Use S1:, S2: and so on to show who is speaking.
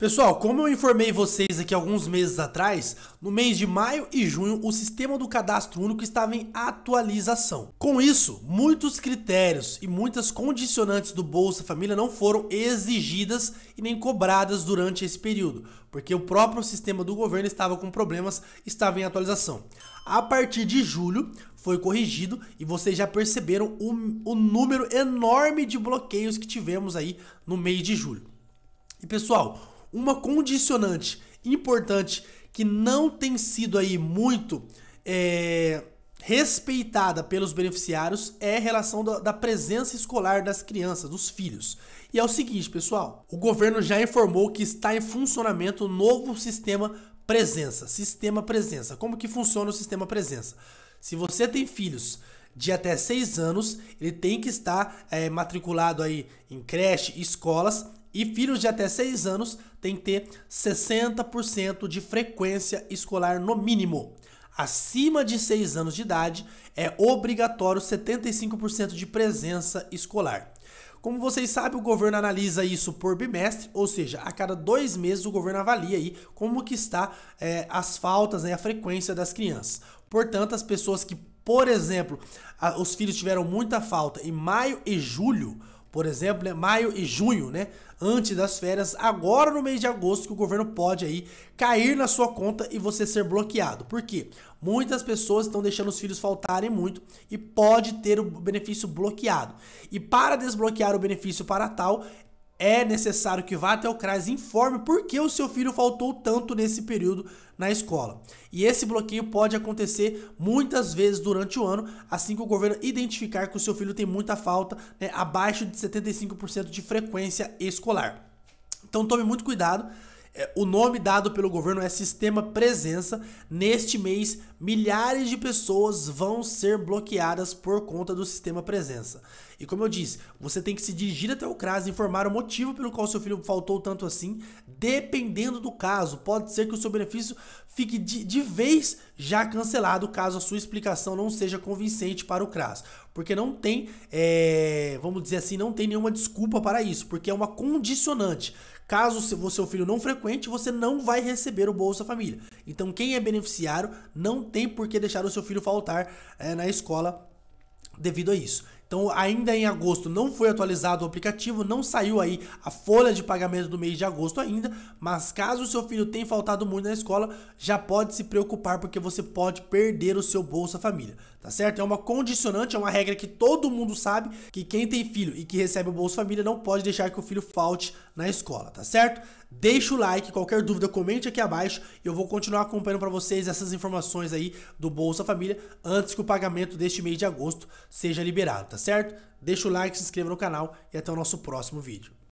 S1: Pessoal, como eu informei vocês aqui alguns meses atrás, no mês de maio e junho o sistema do cadastro único estava em atualização. Com isso, muitos critérios e muitas condicionantes do Bolsa Família não foram exigidas e nem cobradas durante esse período, porque o próprio sistema do governo estava com problemas, estava em atualização. A partir de julho, foi corrigido e vocês já perceberam o, o número enorme de bloqueios que tivemos aí no mês de julho. E pessoal, uma condicionante importante que não tem sido aí muito é, respeitada pelos beneficiários é a relação da, da presença escolar das crianças, dos filhos. E é o seguinte, pessoal, o governo já informou que está em funcionamento o novo sistema presença, sistema presença. Como que funciona o sistema presença? Se você tem filhos de até 6 anos, ele tem que estar é, matriculado aí em creche, escolas, e filhos de até 6 anos tem que ter 60% de frequência escolar no mínimo. Acima de 6 anos de idade, é obrigatório 75% de presença escolar. Como vocês sabem, o governo analisa isso por bimestre, ou seja, a cada dois meses o governo avalia aí como que está é, as faltas, né, a frequência das crianças. Portanto, as pessoas que por exemplo, a, os filhos tiveram muita falta em maio e julho, por exemplo, né, maio e junho, né, antes das férias, agora no mês de agosto que o governo pode aí cair na sua conta e você ser bloqueado. Por quê? Muitas pessoas estão deixando os filhos faltarem muito e pode ter o benefício bloqueado. E para desbloquear o benefício para tal, é necessário que vá até o CRAS e informe por que o seu filho faltou tanto nesse período na escola. E esse bloqueio pode acontecer muitas vezes durante o ano, assim que o governo identificar que o seu filho tem muita falta, né, abaixo de 75% de frequência escolar. Então tome muito cuidado é, o nome dado pelo governo é Sistema Presença. Neste mês, milhares de pessoas vão ser bloqueadas por conta do Sistema Presença. E como eu disse, você tem que se dirigir até o CRAS e informar o motivo pelo qual seu filho faltou tanto assim. Dependendo do caso, pode ser que o seu benefício fique de, de vez já cancelado caso a sua explicação não seja convincente para o CRAS. Porque não tem, é, vamos dizer assim, não tem nenhuma desculpa para isso, porque é uma condicionante. Caso o seu filho não frequente, você não vai receber o Bolsa Família. Então, quem é beneficiário não tem por que deixar o seu filho faltar é, na escola devido a isso. Então, ainda em agosto não foi atualizado o aplicativo, não saiu aí a folha de pagamento do mês de agosto ainda, mas caso o seu filho tenha faltado muito na escola, já pode se preocupar porque você pode perder o seu Bolsa Família, tá certo? É uma condicionante, é uma regra que todo mundo sabe que quem tem filho e que recebe o Bolsa Família não pode deixar que o filho falte na escola, tá certo? Deixa o like, qualquer dúvida comente aqui abaixo e eu vou continuar acompanhando para vocês essas informações aí do Bolsa Família antes que o pagamento deste mês de agosto seja liberado, tá certo? Deixa o like, se inscreva no canal e até o nosso próximo vídeo.